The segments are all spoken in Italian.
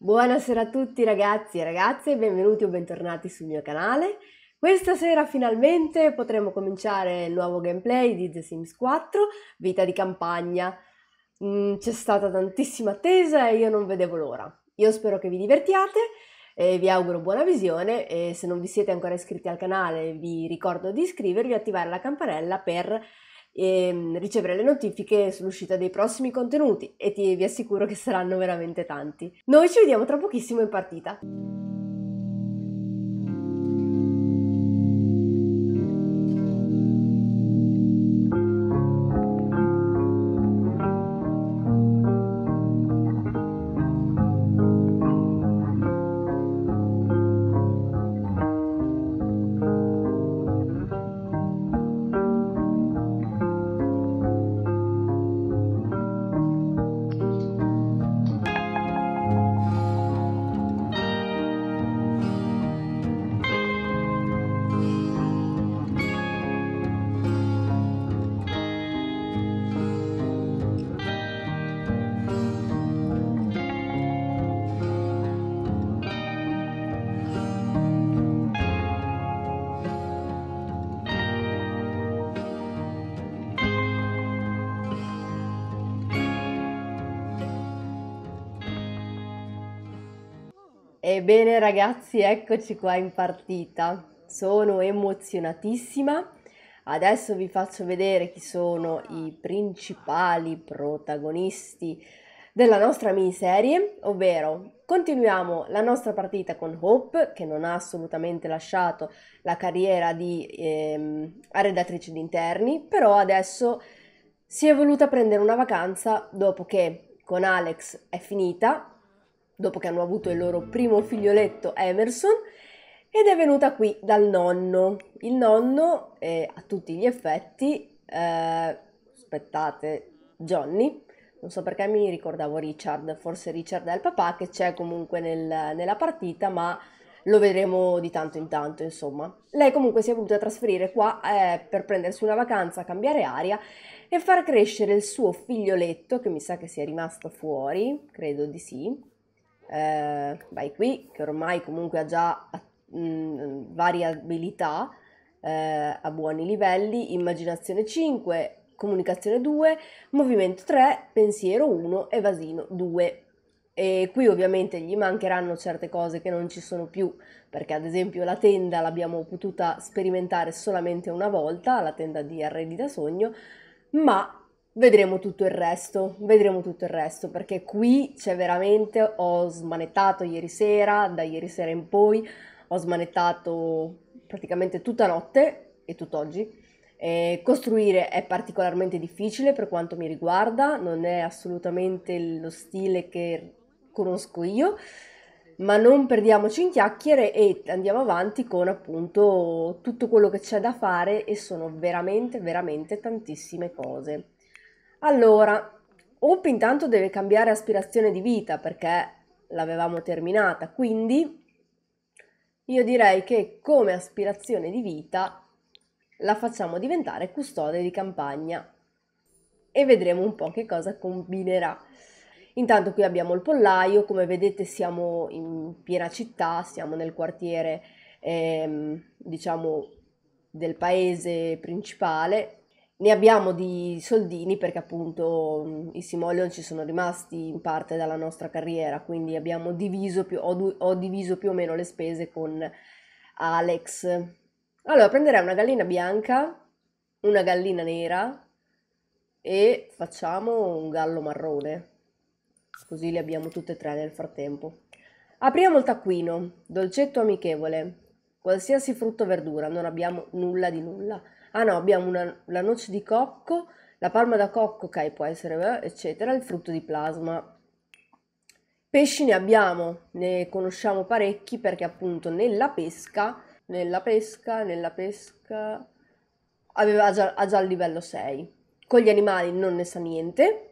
Buonasera a tutti ragazzi e ragazze, benvenuti o bentornati sul mio canale. Questa sera finalmente potremo cominciare il nuovo gameplay di The Sims 4, Vita di campagna. Mm, c'è stata tantissima attesa e io non vedevo l'ora. Io spero che vi divertiate e vi auguro buona visione e se non vi siete ancora iscritti al canale vi ricordo di iscrivervi e attivare la campanella per e ehm, ricevere le notifiche sull'uscita dei prossimi contenuti e ti, vi assicuro che saranno veramente tanti. Noi ci vediamo tra pochissimo in partita. Ebbene ragazzi, eccoci qua in partita. Sono emozionatissima. Adesso vi faccio vedere chi sono i principali protagonisti della nostra miniserie, ovvero continuiamo la nostra partita con Hope, che non ha assolutamente lasciato la carriera di eh, arredatrice di interni, però adesso si è voluta prendere una vacanza dopo che con Alex è finita dopo che hanno avuto il loro primo figlioletto Emerson ed è venuta qui dal nonno. Il nonno eh, a tutti gli effetti, eh, aspettate, Johnny, non so perché mi ricordavo Richard, forse Richard è il papà che c'è comunque nel, nella partita, ma lo vedremo di tanto in tanto, insomma. Lei comunque si è voluta trasferire qua eh, per prendersi una vacanza, cambiare aria e far crescere il suo figlioletto, che mi sa che sia rimasto fuori, credo di sì, eh, vai qui, che ormai comunque ha già mh, mm, variabilità eh, a buoni livelli, immaginazione 5, comunicazione 2, movimento 3, pensiero 1, evasino 2. E qui ovviamente gli mancheranno certe cose che non ci sono più, perché ad esempio la tenda l'abbiamo potuta sperimentare solamente una volta, la tenda di arredi da sogno, ma Vedremo tutto il resto, vedremo tutto il resto, perché qui c'è veramente, ho smanettato ieri sera, da ieri sera in poi, ho smanettato praticamente tutta notte e tutt'oggi. Eh, costruire è particolarmente difficile per quanto mi riguarda, non è assolutamente lo stile che conosco io, ma non perdiamoci in chiacchiere e andiamo avanti con appunto tutto quello che c'è da fare e sono veramente, veramente tantissime cose. Allora, Hope intanto deve cambiare aspirazione di vita perché l'avevamo terminata, quindi io direi che come aspirazione di vita la facciamo diventare custode di campagna e vedremo un po' che cosa combinerà. Intanto qui abbiamo il pollaio, come vedete siamo in piena città, siamo nel quartiere ehm, diciamo del paese principale ne abbiamo di soldini perché appunto i simoleon ci sono rimasti in parte dalla nostra carriera, quindi abbiamo diviso più, ho, ho diviso più o meno le spese con Alex. Allora prenderei una gallina bianca, una gallina nera e facciamo un gallo marrone, così le abbiamo tutte e tre nel frattempo. Apriamo il taccuino, dolcetto amichevole, qualsiasi frutto o verdura, non abbiamo nulla di nulla. Ah no, abbiamo una, la noce di cocco, la palma da cocco, ok, può essere, eh, eccetera, il frutto di plasma. Pesci ne abbiamo, ne conosciamo parecchi perché appunto nella pesca, nella pesca, nella pesca, aveva già, ha già il livello 6. Con gli animali non ne sa niente.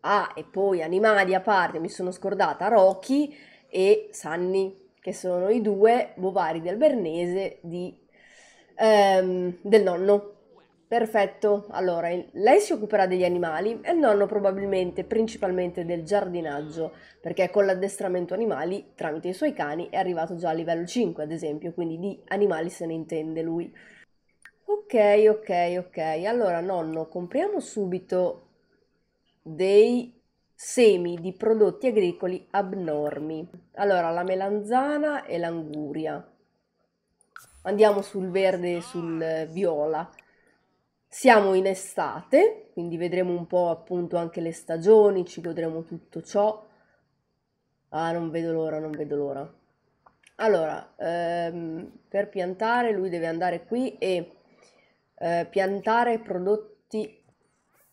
Ah, e poi animali a parte, mi sono scordata, Rocky e Sanni, che sono i due bovari del Bernese di ehm, del nonno. Perfetto, allora lei si occuperà degli animali e il nonno probabilmente principalmente del giardinaggio, perché con l'addestramento animali tramite i suoi cani è arrivato già a livello 5 ad esempio, quindi di animali se ne intende lui. Ok, ok, ok, allora nonno, compriamo subito dei semi di prodotti agricoli abnormi. Allora, la melanzana e l'anguria andiamo sul verde e sul viola. Siamo in estate, quindi vedremo un po' appunto anche le stagioni, ci godremo tutto ciò. Ah, non vedo l'ora, non vedo l'ora. Allora, ehm, per piantare lui deve andare qui e eh, piantare prodotti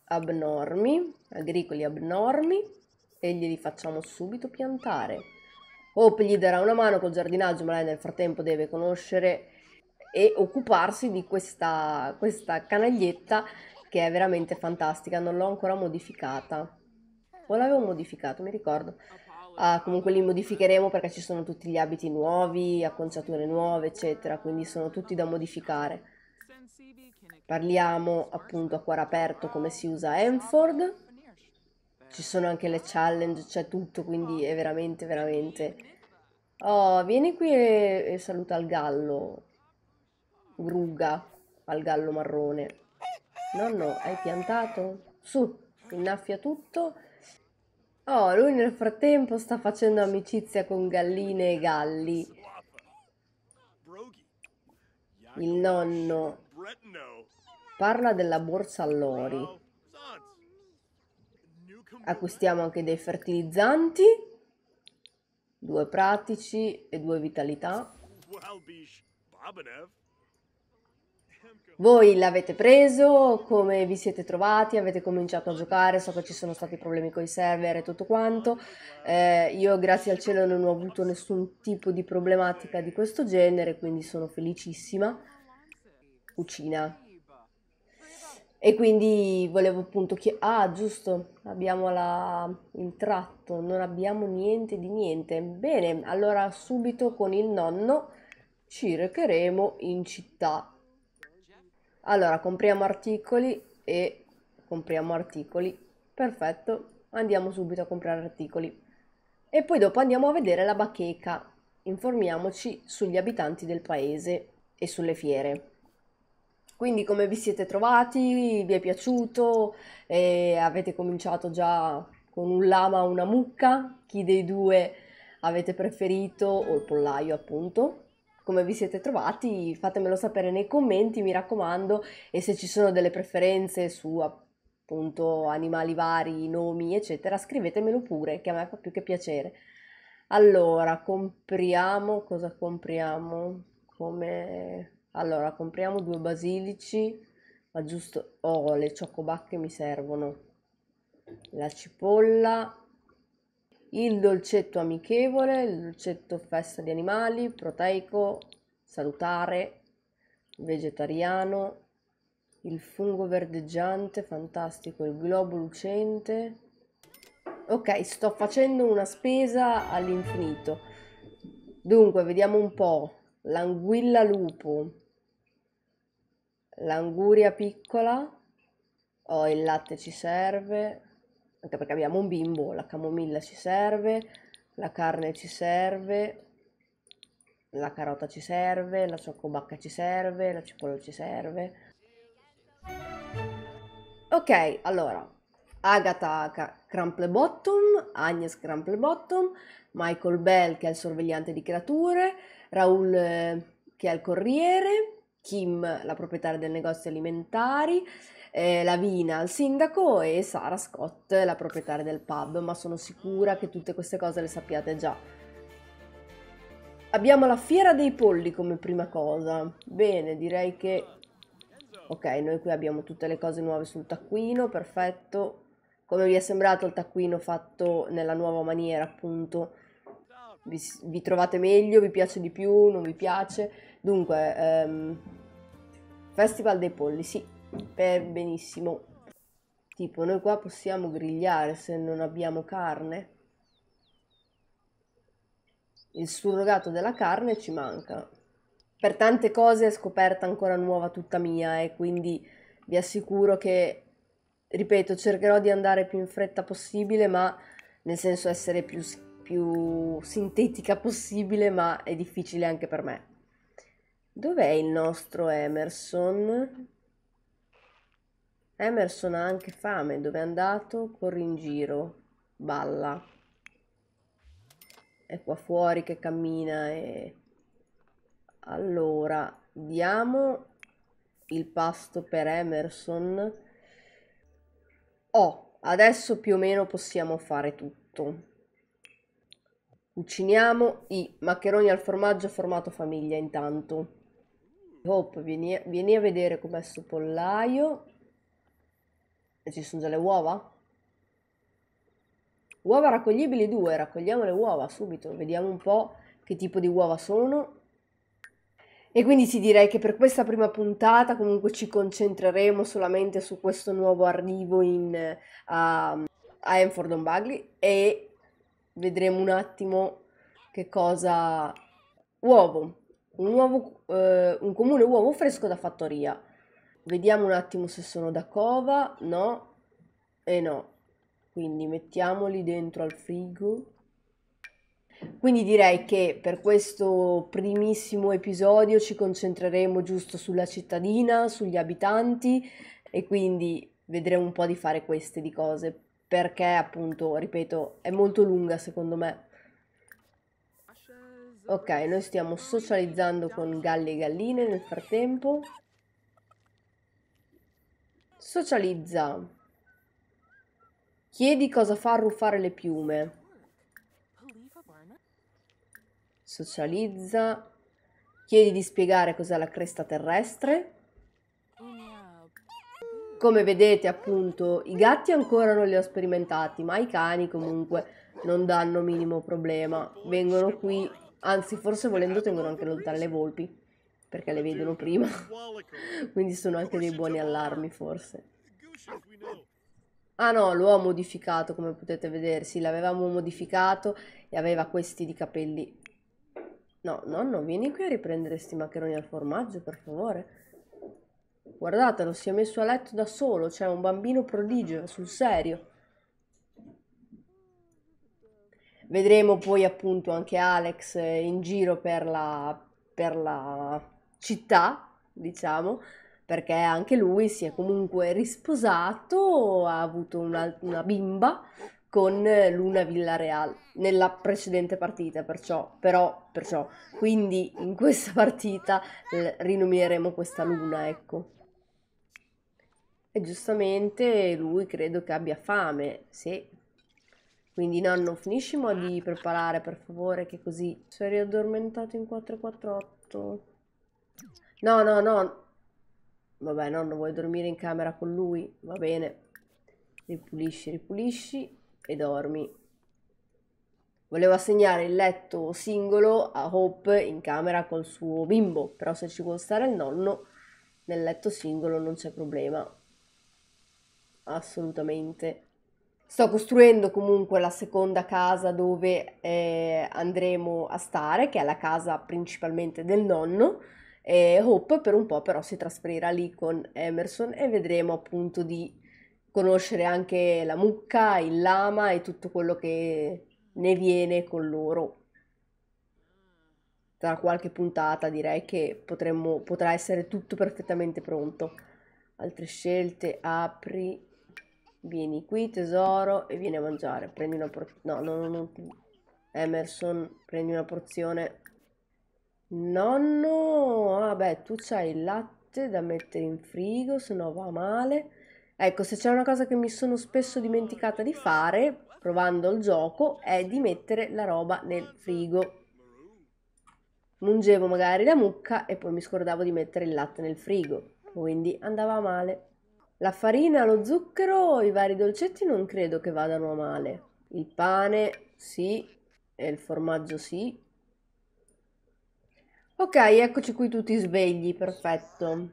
abnormi, agricoli abnormi, e glieli facciamo subito piantare. Hope gli darà una mano col giardinaggio, ma lei nel frattempo deve conoscere e occuparsi di questa, questa canaglietta che è veramente fantastica, non l'ho ancora modificata. O l'avevo modificata, mi ricordo. Ah, comunque li modificheremo perché ci sono tutti gli abiti nuovi, acconciature nuove, eccetera, quindi sono tutti da modificare. Parliamo appunto a cuore aperto come si usa Enford. Ci sono anche le challenge, c'è tutto, quindi è veramente, veramente... Oh, vieni qui e, e saluta il gallo. Gruga al gallo marrone. Nonno, hai piantato? Su, innaffia tutto. Oh, lui nel frattempo sta facendo amicizia con galline e galli. Il nonno parla della borsa all'ori. Acquistiamo anche dei fertilizzanti, due pratici e due vitalità. Voi l'avete preso? Come vi siete trovati? Avete cominciato a giocare? So che ci sono stati problemi con i server e tutto quanto. Eh, io grazie al cielo non ho avuto nessun tipo di problematica di questo genere, quindi sono felicissima. Cucina. E quindi volevo appunto chiedere... Ah, giusto, abbiamo la... il tratto, non abbiamo niente di niente. Bene, allora subito con il nonno ci recheremo in città allora, compriamo articoli e compriamo articoli. Perfetto, andiamo subito a comprare articoli. E poi dopo andiamo a vedere la bacheca. Informiamoci sugli abitanti del paese e sulle fiere. Quindi come vi siete trovati? Vi è piaciuto? Eh, avete cominciato già con un lama o una mucca? Chi dei due avete preferito? O il pollaio appunto? come vi siete trovati, fatemelo sapere nei commenti, mi raccomando, e se ci sono delle preferenze su appunto animali vari, nomi, eccetera, scrivetemelo pure, che a me fa più che piacere. Allora, compriamo, cosa compriamo? Come... Allora, compriamo due basilici, ma giusto... Oh, le ciocobacche mi servono. La cipolla, il dolcetto amichevole, il dolcetto festa di animali, proteico, salutare, vegetariano, il fungo verdeggiante, fantastico, il globo lucente. Ok, sto facendo una spesa all'infinito. Dunque, vediamo un po'. L'anguilla lupo, l'anguria piccola, oh il latte ci serve, anche perché abbiamo un bimbo, la camomilla ci serve, la carne ci serve, la carota ci serve, la ciocobacca ci serve, la cipolla ci serve. Ok, allora, Agatha Bottom, Agnes Bottom, Michael Bell che è il sorvegliante di creature, Raul eh, che è il corriere, Kim la proprietaria del negozio alimentari, eh, Lavina, il sindaco, e Sara Scott, la proprietaria del pub, ma sono sicura che tutte queste cose le sappiate già. Abbiamo la fiera dei polli come prima cosa. Bene, direi che... Ok, noi qui abbiamo tutte le cose nuove sul taccuino, perfetto. Come vi è sembrato il taccuino fatto nella nuova maniera, appunto? Vi, vi trovate meglio? Vi piace di più? Non vi piace? Dunque, ehm, Festival dei Polli, sì, per benissimo. Tipo, noi qua possiamo grigliare se non abbiamo carne. Il surrogato della carne ci manca. Per tante cose è scoperta ancora nuova tutta mia e quindi vi assicuro che, ripeto, cercherò di andare più in fretta possibile, ma nel senso essere più, più sintetica possibile, ma è difficile anche per me. Dov'è il nostro Emerson? Emerson ha anche fame, dove è andato? Corri in giro, balla. È qua fuori che cammina e... Allora, diamo il pasto per Emerson. Oh, adesso più o meno possiamo fare tutto. Cuciniamo i maccheroni al formaggio formato famiglia intanto. Hop, vieni, vieni a vedere com'è sto pollaio. E ci sono delle uova? Uova raccoglibili due, raccogliamo le uova subito, vediamo un po' che tipo di uova sono. E quindi ti direi che per questa prima puntata comunque ci concentreremo solamente su questo nuovo arrivo in, uh, a Enford on Bugly e vedremo un attimo che cosa... Uovo, un, uovo, uh, un comune uovo fresco da fattoria. Vediamo un attimo se sono da cova, no e no. Quindi mettiamoli dentro al frigo. Quindi direi che per questo primissimo episodio ci concentreremo giusto sulla cittadina, sugli abitanti e quindi vedremo un po' di fare queste di cose perché appunto, ripeto, è molto lunga secondo me. Ok, noi stiamo socializzando con galli e galline nel frattempo. Socializza. Chiedi cosa fa arruffare le piume. Socializza. Chiedi di spiegare cos'è la cresta terrestre. Come vedete, appunto, i gatti ancora non li ho sperimentati, ma i cani comunque non danno minimo problema. Vengono qui, anzi, forse volendo tengono anche lontane le volpi perché le vedono prima, quindi sono anche dei buoni allarmi forse. Ah no, lo ho modificato come potete vedere, sì, l'avevamo modificato e aveva questi di capelli. No, nonno, vieni qui a riprendere sti maccheroni al formaggio, per favore. Guardatelo, si è messo a letto da solo, c'è cioè un bambino prodigio, sul serio. Vedremo poi appunto anche Alex eh, in giro per la, per la città, diciamo, perché anche lui si è comunque risposato, ha avuto una, una bimba con Luna Villarreal nella precedente partita, perciò, però, perciò, quindi in questa partita rinomineremo questa Luna, ecco. E giustamente lui credo che abbia fame, sì. Quindi nonno, finiscimo di preparare per favore, che così... Si è riaddormentato in 448... No, no, no. Vabbè, nonno, vuoi dormire in camera con lui? Va bene. Ripulisci, ripulisci e dormi. Volevo assegnare il letto singolo a Hope in camera col suo bimbo, però se ci vuole stare il nonno nel letto singolo non c'è problema. Assolutamente. Sto costruendo comunque la seconda casa dove eh, andremo a stare, che è la casa principalmente del nonno. E Hope per un po' però si trasferirà lì con Emerson e vedremo appunto di conoscere anche la mucca, il lama e tutto quello che ne viene con loro. Tra qualche puntata direi che potremmo, potrà essere tutto perfettamente pronto. Altre scelte, apri, vieni qui tesoro e vieni a mangiare. Prendi una porzione, no, no, no, no, Emerson, prendi una porzione Nonno, ah beh, tu c'hai il latte da mettere in frigo, se no va male. Ecco, se c'è una cosa che mi sono spesso dimenticata di fare, provando il gioco, è di mettere la roba nel frigo. Mungevo magari la mucca e poi mi scordavo di mettere il latte nel frigo, quindi andava male. La farina, lo zucchero, i vari dolcetti non credo che vadano a male. Il pane sì, e il formaggio sì, Ok, eccoci qui tutti svegli, perfetto.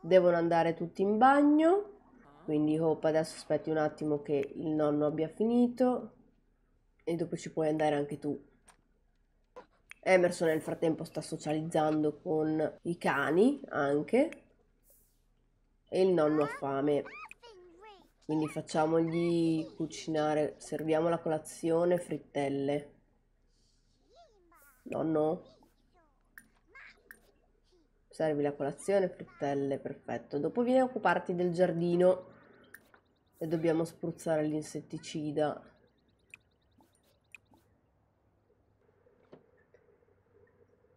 Devono andare tutti in bagno. Quindi Hope adesso aspetti un attimo che il nonno abbia finito. E dopo ci puoi andare anche tu. Emerson nel frattempo sta socializzando con i cani anche. E il nonno ha fame. Quindi facciamogli cucinare, serviamo la colazione, frittelle. Nonno? Servi la colazione, frittelle, perfetto. Dopo vieni a occuparti del giardino e dobbiamo spruzzare l'insetticida. Ok,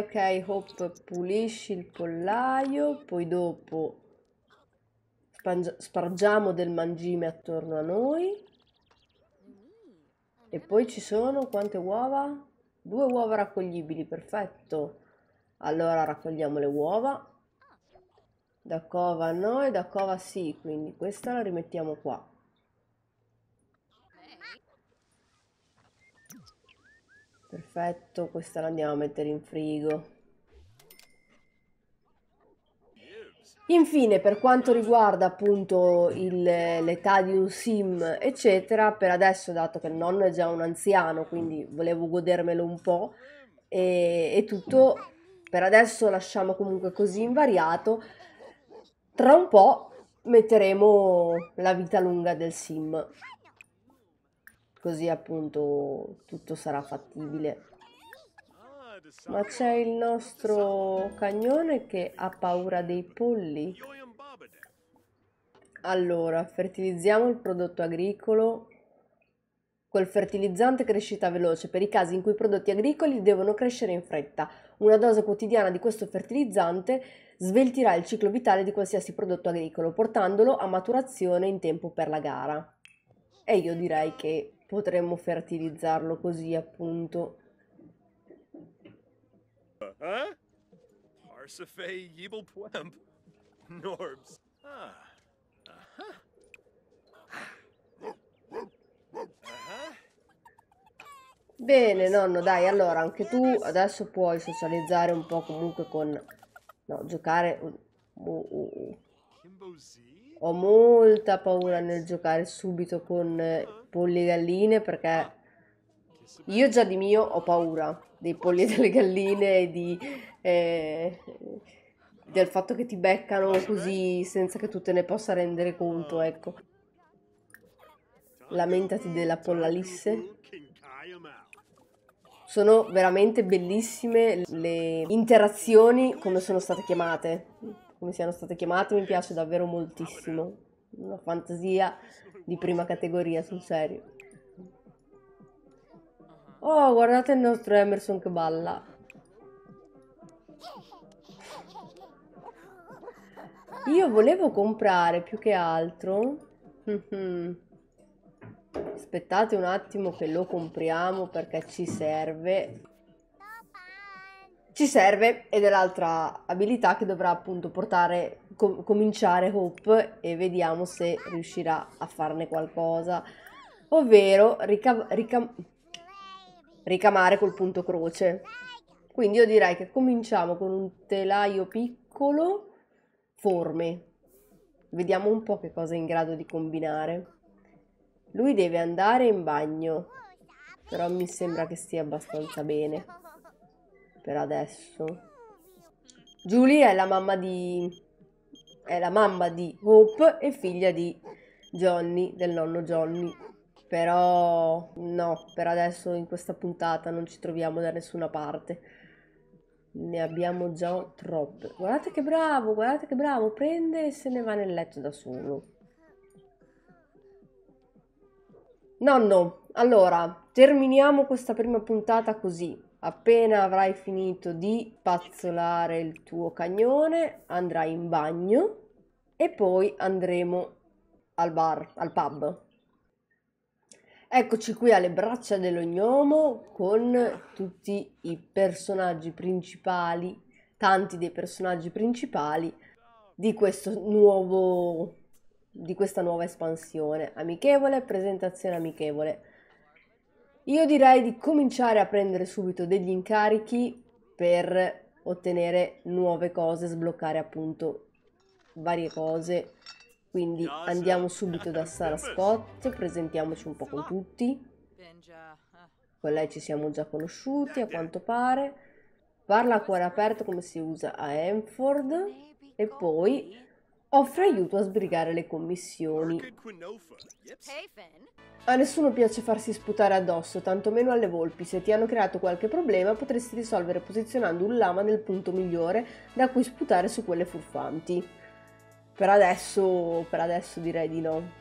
ok, Hope, pulisci il pollaio, poi dopo spargiamo del mangime attorno a noi. E poi ci sono quante uova? Due uova raccoglibili, perfetto. Allora raccogliamo le uova. Da cova no e da cova sì, quindi questa la rimettiamo qua. Perfetto, questa la andiamo a mettere in frigo. Infine, per quanto riguarda appunto l'età di un sim, eccetera, per adesso, dato che il nonno è già un anziano, quindi volevo godermelo un po', e, e tutto per adesso lasciamo comunque così invariato, tra un po' metteremo la vita lunga del sim, così appunto tutto sarà fattibile. Ma c'è il nostro cagnone che ha paura dei polli. Allora, fertilizziamo il prodotto agricolo col fertilizzante crescita veloce per i casi in cui i prodotti agricoli devono crescere in fretta. Una dose quotidiana di questo fertilizzante sveltirà il ciclo vitale di qualsiasi prodotto agricolo, portandolo a maturazione in tempo per la gara. E io direi che potremmo fertilizzarlo così, appunto. Uh-huh. Eh? Arsifei Pwemp. Norbs. Ah. Bene, nonno, dai, allora anche tu adesso puoi socializzare un po' comunque con... No, giocare... Oh, oh, oh. Ho molta paura nel giocare subito con eh, polli e galline perché io già di mio ho paura dei polli e delle galline e di, eh, del fatto che ti beccano così senza che tu te ne possa rendere conto, ecco. Lamentati della pollalisse. Sono veramente bellissime le interazioni, come sono state chiamate. Come siano state chiamate mi piace davvero moltissimo. Una fantasia di prima categoria, sul serio. Oh, guardate il nostro Emerson che balla. Io volevo comprare più che altro... Mm-hmm, aspettate un attimo che lo compriamo perché ci serve ci serve ed è l'altra abilità che dovrà appunto portare com cominciare Hope e vediamo se riuscirà a farne qualcosa ovvero ricav ricam ricamare col punto croce quindi io direi che cominciamo con un telaio piccolo forme vediamo un po' che cosa è in grado di combinare lui deve andare in bagno. Però mi sembra che stia abbastanza bene. Per adesso. Julie è la mamma di... È la mamma di Hope e figlia di Johnny, del nonno Johnny. Però no, per adesso in questa puntata non ci troviamo da nessuna parte. Ne abbiamo già troppe. Guardate che bravo, guardate che bravo. Prende e se ne va nel letto da solo. Nonno, allora, terminiamo questa prima puntata così. Appena avrai finito di pazzolare il tuo cagnone, andrai in bagno e poi andremo al bar, al pub. Eccoci qui alle braccia dell'ognomo con tutti i personaggi principali, tanti dei personaggi principali di questo nuovo di questa nuova espansione. Amichevole, presentazione amichevole. Io direi di cominciare a prendere subito degli incarichi per ottenere nuove cose, sbloccare appunto varie cose. Quindi andiamo subito da Sarah Scott, presentiamoci un po' con tutti. Con lei ci siamo già conosciuti a quanto pare. Parla a cuore aperto come si usa a Enford. E poi offre aiuto a sbrigare le commissioni. A nessuno piace farsi sputare addosso, tantomeno alle volpi. Se ti hanno creato qualche problema potresti risolvere posizionando un lama nel punto migliore da cui sputare su quelle furfanti. Per adesso, per adesso direi di no.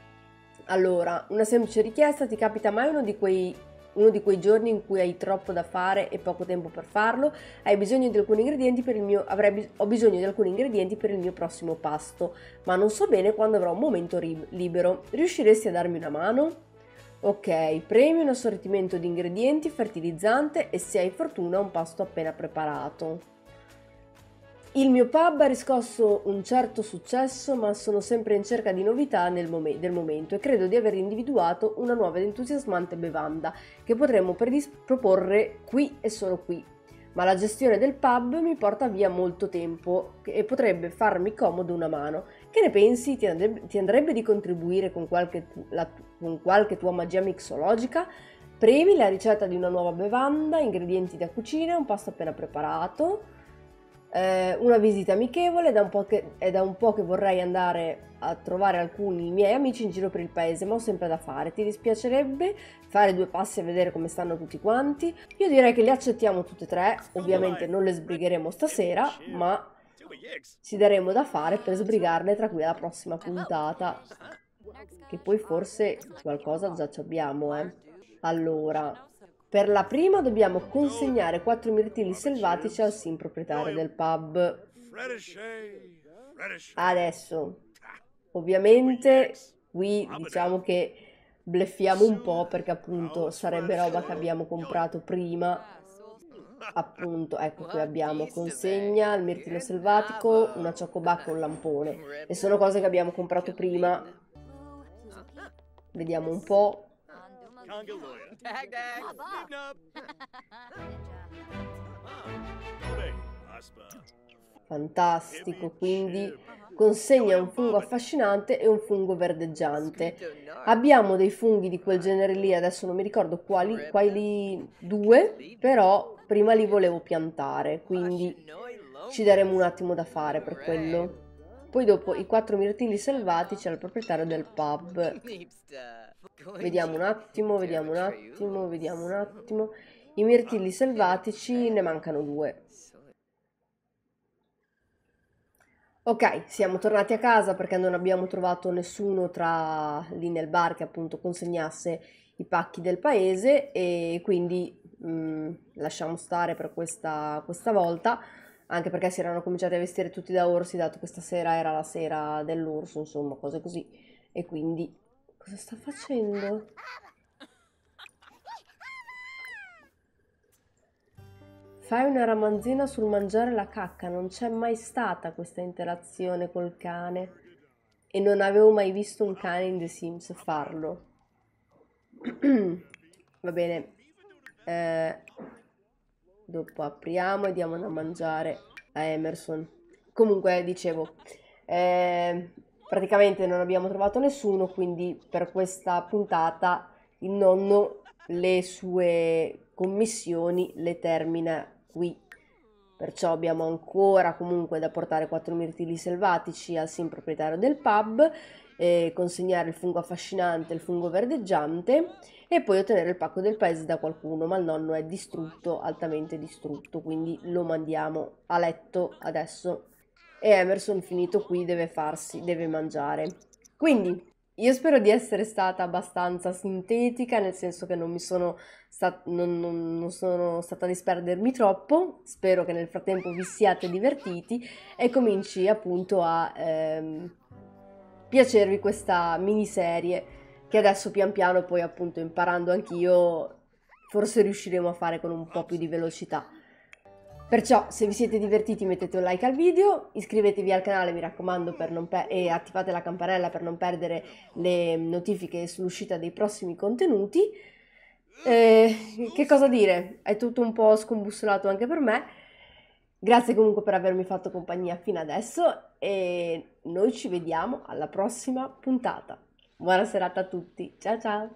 Allora, una semplice richiesta, ti capita mai uno di quei uno di quei giorni in cui hai troppo da fare e poco tempo per farlo, hai bisogno di alcuni ingredienti per il mio, avrei, ho bisogno di alcuni ingredienti per il mio prossimo pasto, ma non so bene quando avrò un momento ri- libero. Riusciresti a darmi una mano? Ok, premi un assortimento di ingredienti, fertilizzante e se hai fortuna un pasto appena preparato. Il mio pub ha riscosso un certo successo, ma sono sempre in cerca di novità mom- del momento e credo di aver individuato una nuova ed entusiasmante bevanda che potremmo predis- proporre qui e solo qui. Ma la gestione del pub mi porta via molto tempo e potrebbe farmi comodo una mano. Che ne pensi? Ti, andrebbe, ti andrebbe di contribuire con qualche, tu- la- con qualche tua magia mixologica? Premi la ricetta di una nuova bevanda, ingredienti da cucina, un pasto appena preparato eh, una visita amichevole, da che, è da un po' che vorrei andare a trovare alcuni miei amici in giro per il paese, ma ho sempre da fare. Ti dispiacerebbe fare due passi e vedere come stanno tutti quanti? Io direi che le accettiamo tutte e tre, ovviamente non le sbrigheremo stasera, ma ci daremo da fare per sbrigarle tra qui alla prossima puntata. Che poi forse qualcosa già ci abbiamo, eh. Allora, per la prima dobbiamo consegnare quattro mirtilli selvatici al sim proprietario del pub. Adesso, ovviamente, qui ah, diciamo che bleffiamo un po' perché appunto sarebbe roba che abbiamo comprato prima. Appunto, ecco qui abbiamo consegna, il mirtillo selvatico, una ciocobacca e un lampone. E sono cose che abbiamo comprato prima. Vediamo un po'. Congoloia. Tag tag. Nub nub. Fantastico, quindi consegna un fungo affascinante e un fungo verdeggiante. Abbiamo dei funghi di quel genere lì, adesso non mi ricordo quali, quali due, però prima li volevo piantare, quindi ci daremo un attimo da fare per quello. Poi dopo i quattro mirtilli selvatici al proprietario del pub. Vediamo un attimo, vediamo un attimo, vediamo un attimo. I mirtilli selvatici ne mancano due. Ok, siamo tornati a casa perché non abbiamo trovato nessuno tra lì nel bar che appunto consegnasse i pacchi del paese e quindi mh, mm, lasciamo stare per questa, questa volta, anche perché si erano cominciati a vestire tutti da orsi, dato che stasera era la sera dell'orso, insomma, cose così. E quindi Cosa sta facendo? Fai una ramanzina sul mangiare la cacca, non c'è mai stata questa interazione col cane e non avevo mai visto un cane in The Sims farlo. Va bene, eh, dopo apriamo e diamo da mangiare a Emerson. Comunque, dicevo, eh, praticamente non abbiamo trovato nessuno, quindi per questa puntata il nonno le sue commissioni le termina qui. Perciò abbiamo ancora comunque da portare quattro mirtilli selvatici al sim proprietario del pub, eh, consegnare il fungo affascinante, il fungo verdeggiante e poi ottenere il pacco del paese da qualcuno, ma il nonno è distrutto, altamente distrutto, quindi lo mandiamo a letto adesso e Emerson finito qui deve farsi, deve mangiare. Quindi io spero di essere stata abbastanza sintetica, nel senso che non mi sono, stat- non, non, non sono stata a disperdermi troppo, spero che nel frattempo vi siate divertiti e cominci appunto a ehm, piacervi questa miniserie che adesso pian piano poi appunto imparando anch'io forse riusciremo a fare con un po' più di velocità. Perciò se vi siete divertiti mettete un like al video, iscrivetevi al canale mi raccomando per e attivate la campanella per non perdere le notifiche sull'uscita dei prossimi contenuti. Eh, che cosa dire? È tutto un po' scombussolato anche per me. Grazie comunque per avermi fatto compagnia fino adesso e noi ci vediamo alla prossima puntata. Buona serata a tutti, ciao ciao!